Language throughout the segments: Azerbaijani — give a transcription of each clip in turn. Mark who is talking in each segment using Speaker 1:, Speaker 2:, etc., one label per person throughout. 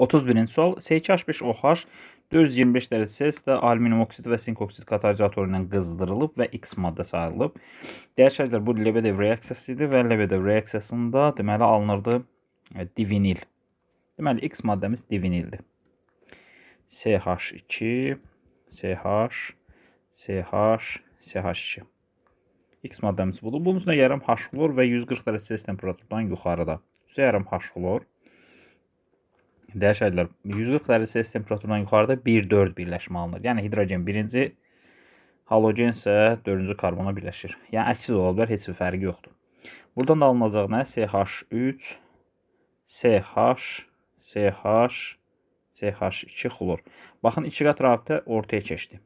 Speaker 1: 31-ci sual SH5OH 425 dərəcə Selsidə alüminium oksid və sink oksid katalizator ilə qızdırılıb və X maddəsi ayrılıb. Dəyər şərtlər bu Lebedev reaksiyası idi və Lebedev reaksiyasında deməli alınırdı e, divinil. Deməli X maddəmiz divinildir. CH2, CH, CH, CH2. X maddəmiz budur. Bunun üstünə yarım H xlor və 140 dərəcə Selsiyə temperaturdan yuxarıda. Üstə yarım H xlor dəyişərlər. 140 dərəcə Selsi temperaturundan yuxarıda 1-4 birləşmə alınır. Yəni hidrogen birinci, halogen isə dördüncü karbona birləşir. Yəni əksiz ola bilər, heç bir fərqi yoxdur. Buradan da alınacaq nə? CH3, CH, CH, CH2 xlor. Baxın, iki qat rabitə ortaya keçdi.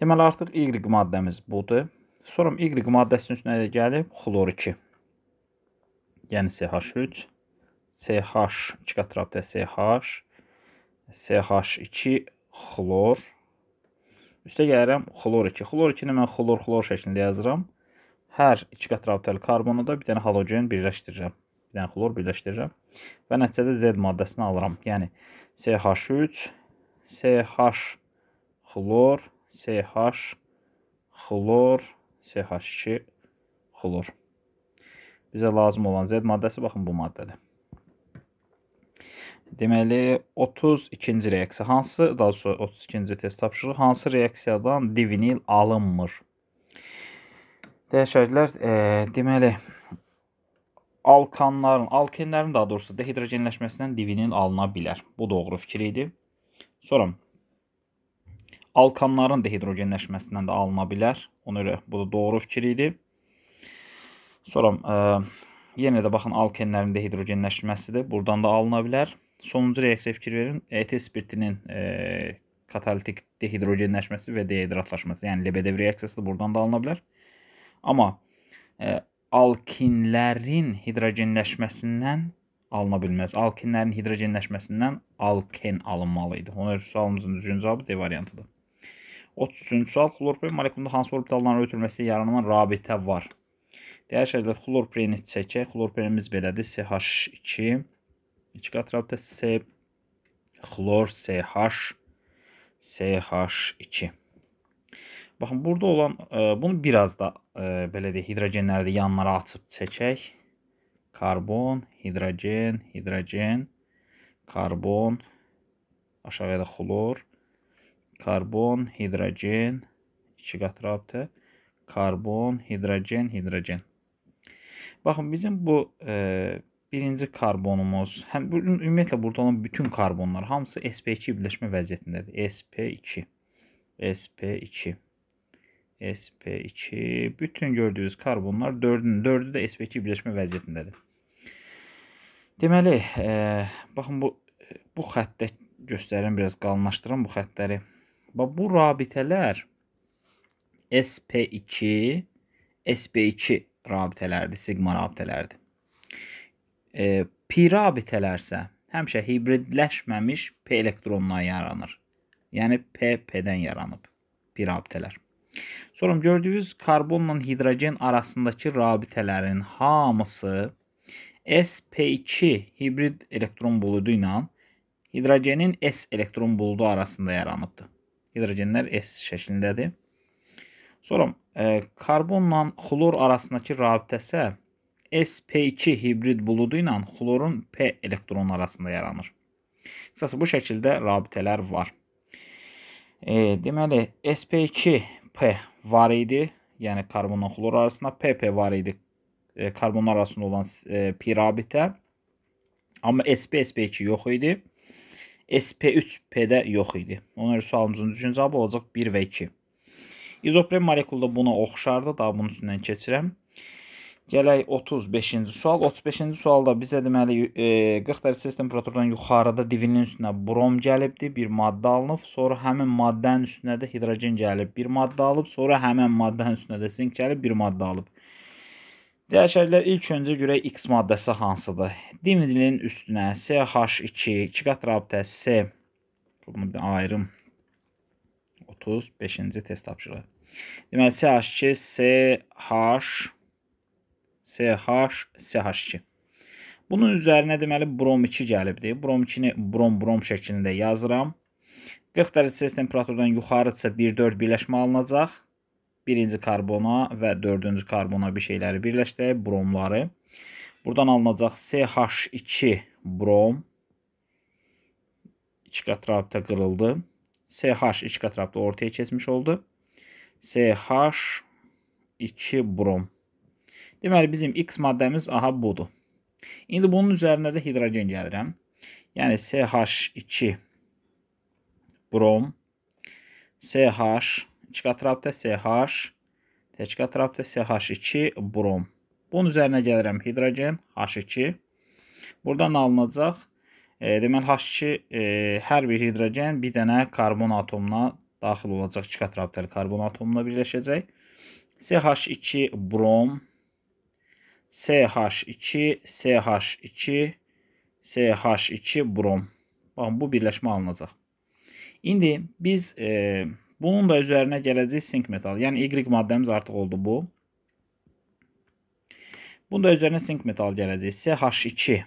Speaker 1: Deməli, artıq Y maddəmiz budur. Sonra Y maddəsinin üstünə gəlib xlor 2. Yəni CH3, CH, iki qat rabitə CH, CH2 xlor. Üstə gəlirəm xlor 2. Xlor 2-ni mən xlor xlor şəklində yazıram. Hər iki qat rabitəli karbonu da bir dənə halogen birləşdirirəm. Bir dənə xlor birləşdirirəm və nəticədə Z maddəsini alıram. Yəni CH3, CH xlor, CH xlor, CH2 xlor. Bizə lazım olan Z maddəsi baxın bu maddədir. Deməli 32-ci reaksiya hansı, daha sonra 32-ci test tapşırığı hansı reaksiyadan divinil alınmır? Dəyər şahidlər, e, deməli alkanların, alkenlərin daha doğrusu dehidrogenləşməsindən divinil alına bilər. Bu doğru fikir idi. Sonra alkanların dehidrogenləşməsindən də alına bilər. Ona görə bu da doğru fikir idi. Sonra e, yenə də baxın alkenlərin dehidrogenləşməsidir. Burdan da alına bilər. Sonuncu reaksiya fikir verin. ET spirtinin e, katalitik dehidrogenləşməsi və dehidratlaşması, yəni Lebedev reaksiyası da buradan da alına bilər. Amma e, alkinlərin hidrogenləşməsindən alına bilməz. Alkinlərin hidrogenləşməsindən alken alınmalı idi. Ona görə sualımızın düzgün cavabı D variantıdır. 33-cü sual xlorpren molekulunda hansı orbitalların ötürülməsi ilə yaranılan rabitə var? Dəyər şəkildə xlorpreni çəkək. Xlorprenimiz belədir. CH2 İkiqatralda S xlor, SH, SH2. Baxın, burada olan e, bunu biraz da e, belə deyək, hidrogenləri də yanlara açıb çəkək. Karbon, hidrogen, hidrogen, karbon, aşağıya da xlor, karbon, hidrogen, iki qat rabitə, karbon, hidrogen, hidrogen. Baxın, bizim bu e, Birinci karbonumuz, həm ümumiyyətlə burada olan bütün karbonlar hamısı sp2 birləşmə vəziyyətindədir. sp2, sp2, sp2. Bütün gördüyünüz karbonlar 4-ün 4-ü də sp2 birləşmə vəziyyətindədir. Deməli, e, baxın bu bu xəttdə göstərirəm, biraz qalınlaşdıram bu xəttləri. Bax bu rabitələr sp2, sp2 rabitələrdir, sigma rabitələrdir e, pi rabitələrsə həmişə hibridləşməmiş p elektronundan yaranır. Yəni PP-dən yaranıb pi rabitələr. Sonra gördüyünüz karbonla hidrogen arasındakı rabitələrin hamısı SP2 hibrid elektron buludu ilə hidrogenin S elektron buludu arasında yaranıbdır. Hidrogenlər S şəklindədir. Sonra e, karbonla xlor arasındakı rabitəsə SP2 hibrid buludu ilə xlorun P elektronu arasında yaranır. Əsas bu şəkildə rabitələr var. E, deməli, SP2P var idi, yəni karbonla xlor arasında, PP var idi, e, karbon arasında olan e, pi rabitə. Amma SP, SP2 yox idi. SP3P-də yox idi. Ona görə sualımızın düzgün cavabı olacaq 1 və 2. İzopren molekulu da buna oxşardı, daha bunun üstündən keçirəm. Gələk 35-ci sual. 35-ci sualda bizə deməli 40 e, dərəcə temperaturdan yuxarıda divinin üstünə brom gəlibdi, bir maddə alınıb, sonra həmin maddənin üstünə də hidrogen gəlib, bir maddə alıb, sonra həmin maddənin üstünə də sink gəlib, bir maddə alıb. Dəyər şərtlər ilk öncə görək X maddəsi hansıdır? Diminin üstünə CH2, 2 qat rabitəsi C, bunu bir ayrım 35-ci test tapşırığı. Deməli CH2, CH CH, CH2. Bunun üzərinə deməli brom 2 gəlibdir. Brom 2-ni brom-brom şəklində yazıram. 40 dərəcə C temperaturdan yuxarıdırsa 1-4 birləşmə alınacaq. Birinci karbona və dördüncü karbona bir şeyləri birləşdirək, bromları. Buradan alınacaq CH2 brom. 2 qat rabitə qırıldı. CH 2 qat rabitə ortaya keçmiş oldu. CH 2 brom. Deməli, bizim X maddəmiz aha budur. İndi bunun üzərinə də hidrogen gəlirəm. Yəni, CH2 brom, CH, 2 qat rabitə, CH, tək qat rabitə, CH2 brom. Bunun üzərinə gəlirəm hidrogen, H2. Buradan alınacaq, e, deməli, H2 e, hər bir hidrogen bir dənə karbon atomuna daxil olacaq, 2 qat rabitəli karbon atomuna birləşəcək. CH2 brom, SH2, SH2, SH2 brom. Baxın, bu birləşmə alınacaq. İndi biz e, bunun da üzərinə gələcək sink metal. Yəni Y maddəmiz artıq oldu bu. Bunun da üzərinə sink metal gələcək. SH2,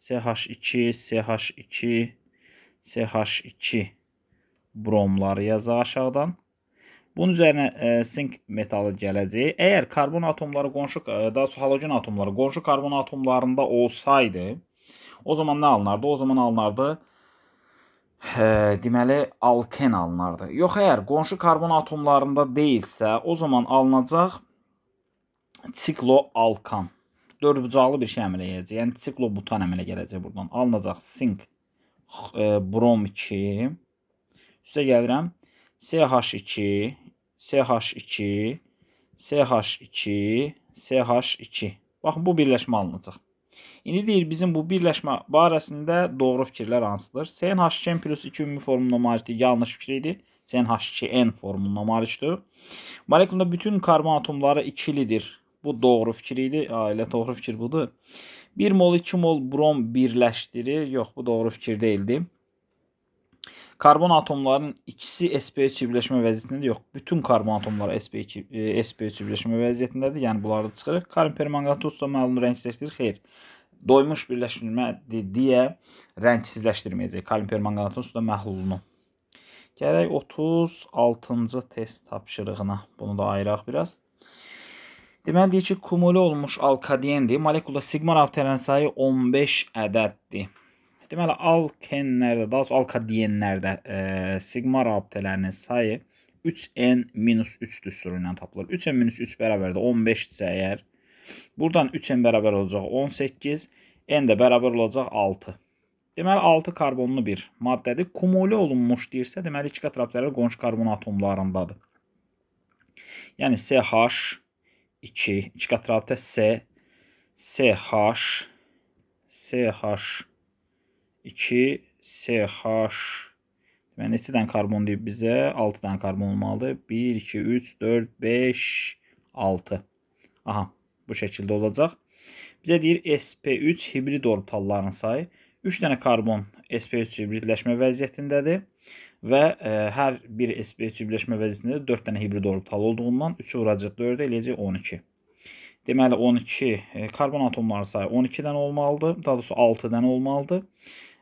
Speaker 1: SH2, SH2, SH2 bromları yazaq aşağıdan. Bunun üzərinə e, sink metalı gələcək. Əgər karbon atomları qonşu, e, daha sonra halogen atomları qonşu karbon atomlarında olsaydı, o zaman nə alınardı? O zaman alınardı e, deməli alken alınardı. Yox, əgər qonşu karbon atomlarında deyilsə, o zaman alınacaq sikloalkan. Dördbucaqlı bir şey əmələ gələcək. Yəni siklobutan əmələ gələcək burdan. Alınacaq sink e, brom 2. Üstə gəlirəm. CH2 CH2, CH2, CH2. Bax, bu birləşmə alınacaq. İndi deyir, bizim bu birləşmə barəsində doğru fikirlər hansıdır? CNH2N plus 2 ümumi formuna malikdir, yanlış fikir idi. CNH2N formuna malikdir. Molekulda bütün karbon atomları ikilidir. Bu doğru fikir idi. Ailə doğru fikir budur. 1 mol 2 mol brom birləşdirir. Yox, bu doğru fikir deyildi. Karbon atomların ikisi SP3 cübləşmə vəziyyətində yox. Bütün karbon atomları SP2 e, SP3 cübləşmə vəziyyətindədir. Yəni bunları da çıxırıq. Kalium permanganatı da məlum rəngsizləşdirir. Xeyr. Doymuş birləşmə deyə rəngsizləşdirməyəcək kalium permanganatın suda məhlulunu. Gələk 36-cı test tapşırığına. Bunu da ayıraq biraz. Deməli deyir ki, kumule olmuş alkadendir. Molekulda sigma rabitələrin sayı 15 ədəddir. Deməli, alkenlərdə, daha çox alkadienlərdə e, sigma rabitələrinin sayı 3n-3 düsturu ilə tapılır. 3n-3 bərabərdə 15-dirsə əgər, buradan 3n bərabər olacaq 18, n də bərabər olacaq 6. Deməli, 6 karbonlu bir maddədir. Kumuli olunmuş deyirsə, deməli, 2 qat rabitələr qonşu karbon atomlarındadır. Yəni, CH, 2, 2 qat rabitə C, CH, CH, 2 CH deməli neçə dənə karbon deyib bizə? 6 dənə karbon olmalıdır. 1 2 3 4 5 6. Aha, bu şəkildə olacaq. Bizə deyir SP3 hibrid orbitallarının sayı 3 dənə karbon SP3 hibridləşmə vəziyyətindədir və ə, e, hər bir SP3 hibridləşmə vəziyyətində 4 dənə hibrid orbital olduğundan 3-ü vuracaq 4-ə eləyəcək 12. Deməli 12 e, karbon atomları sayı 12 dənə olmalıdır. Daha doğrusu 6 dənə olmalıdır.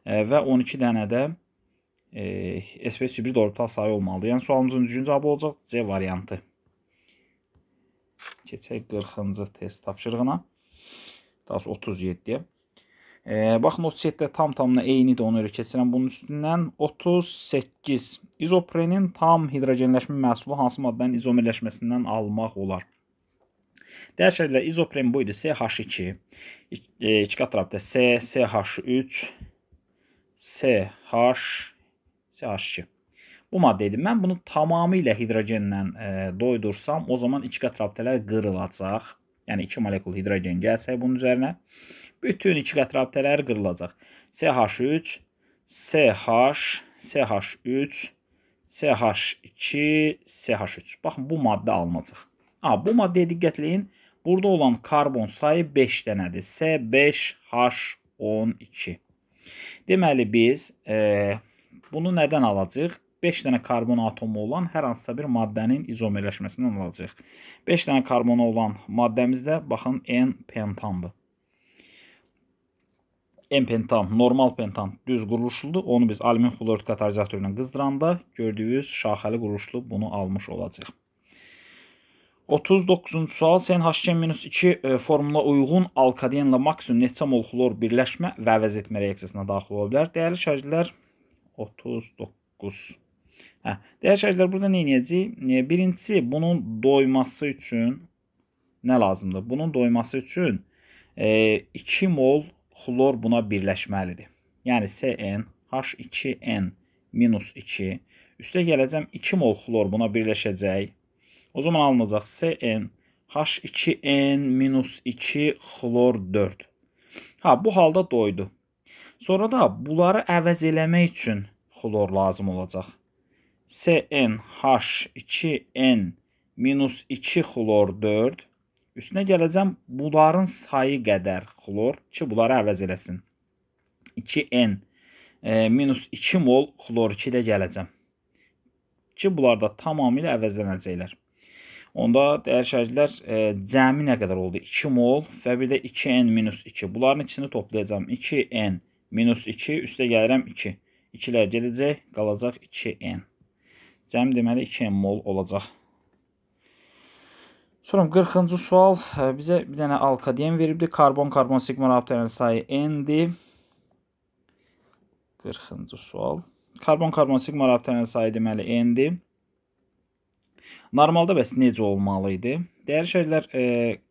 Speaker 1: E, və 12 dənə də e, SPS hibrid orbital sayı olmalıdır. Yəni sualımızın düzgün cavabı olacaq C variantı. Keçək 40-cı test tapşırığına. Daha sonra 37-yə. E, baxın 37-də tam-tamına eynidir, ona görə keçirəm bunun üstündən. 38. İzoprenin tam hidrogenləşmə məhsulu hansı maddənin izomerləşməsindən almaq olar? Dəyişərlə izopren bu idi CH2, 2 qatrapda C, CH3, CH CH2. Bu maddə idi. Mən bunu tamamilə hidrogenlə e, doydursam, o zaman ikiqat rabitələr qırılacaq. Yəni 2 molekul hidrogen gəlsə bunun üzərinə bütün ikiqat rabitələr qırılacaq. CH3, CH, CH3, CH2, CH3. Baxın bu maddə alınacaq. A, bu maddəyə diqqətləyin. Burada olan karbon sayı 5 dənədir. S5H12. Deməli biz e, bunu nədən alacağıq? 5 dənə karbon atomu olan hər hansısa bir maddənin izomerləşməsindən alacağıq. 5 dənə karbonu olan maddəmizdə baxın N pentandır. N pentam, normal pentam düz quruluşludur. Onu biz alümin xlorid katalizator ilə qızdıranda gördüyünüz şaxəli quruluşlu bunu almış olacağıq. 39-cu sual Sen HCl-2 e, formula uyğun alkadenlə maksimum neçəmol xlor birləşmə və əvəz etmə reaksiyasına daxil ola bilər. Dəyərli şərhçilər 39. Hə, dəyərli şərhçilər burada nə edəcəyik? E, birincisi bunun doyması üçün nə lazımdır? Bunun doyması üçün e, 2 mol xlor buna birləşməlidir. Yəni CN H2N -2 üstə gələcəm 2 mol xlor buna birləşəcək. O zaman alınacaq SN H2N minus 2 xlor 4. Ha, bu halda doydu. Sonra da bunları əvəz eləmək üçün xlor lazım olacaq. SNH2N minus 2 xlor 4. Üstünə gələcəm bunların sayı qədər xlor ki, bunları əvəz eləsin. 2N e, minus 2 mol xlor 2 də gələcəm. Ki, bunlar da tamamilə əvəzlənəcəklər. Onda dəyər şərtlər e, cəmi nə qədər oldu? 2 mol və bir də 2n-2. Bunların ikisini toplayacağam. 2n minus 2 üstə gəlirəm 2. 2-lər gedəcək, qalacaq 2n. Cəmi deməli 2n mol olacaq. Sonra 40-cı sual e, bizə bir dənə alkadiyen veribdi. Karbon-karbon sigma rabitələrinin sayı n-dir. 40-cı sual. Karbon-karbon sigma rabitələrinin sayı deməli n-dir. Normalda bəs necə olmalı idi? Dəyərli şəhərlər, e,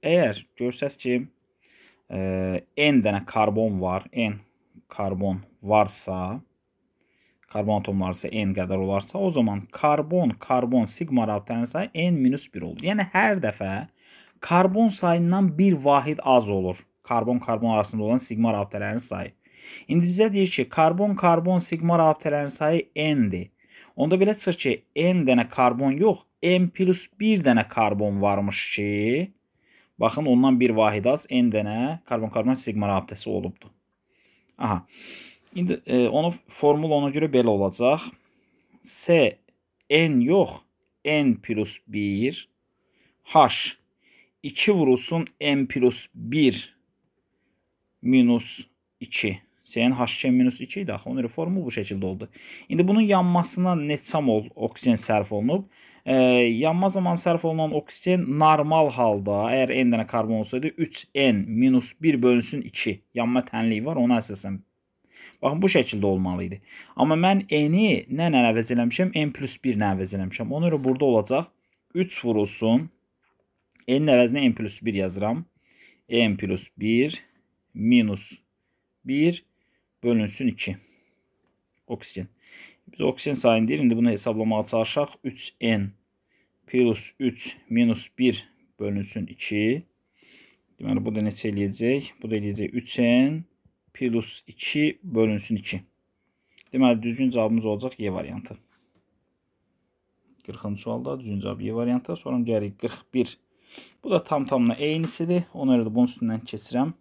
Speaker 1: əgər görsəz ki, ə, e, n dənə karbon var, n karbon varsa, karbon atomları isə n qədər olarsa, o zaman karbon, karbon sigma rabitənin sayı n-1 olur. Yəni hər dəfə karbon sayından bir vahid az olur. Karbon-karbon arasında olan sigma rabitələrinin sayı. İndi bizə deyir ki, karbon-karbon sigma rabitələrinin sayı n-dir. Onda belə çıxır ki, n dənə karbon yox, n plus 1 dənə karbon varmış ki, baxın ondan bir vahid az n dənə karbon-karbon sigma rabitəsi olubdu. Aha. İndi e, onu formul ona görə belə olacaq. S n yox, n plus 1 h 2 vurulsun n plus 1 minus 2. Senin H2 minus 2 idi axı. Onun reformu bu şəkildə oldu. İndi bunun yanmasına neçə mol oksigen sərf olunub? e, yanma zamanı sərf olunan oksigen normal halda, əgər n dənə karbon olsaydı 3n minus 1 bölünsün 2 yanma tənliyi var, ona əsasən. Baxın, bu şəkildə olmalı idi. Amma mən n-i nə nə əvəz eləmişəm? n plus 1 nə əvəz eləmişəm? Ona görə burada olacaq 3 vurulsun. n-in əvəzinə n plus 1 yazıram. n plus 1 minus 1 bölünsün 2. Oksigen. Biz oksigen sayını deyir. İndi bunu hesablamağa çalışaq. 3n plus 3 minus 1 bölünsün 2. Deməli, bu da neçə eləyəcək? Bu da eləyəcək 3n plus 2 bölünsün 2. Deməli, düzgün cavabımız olacaq Y variantı. 40-cı sualda düzgün cavab Y variantı. Sonra gəlirik 41. Bu da tam-tamına eynisidir. Ona görə də bunun üstündən keçirəm.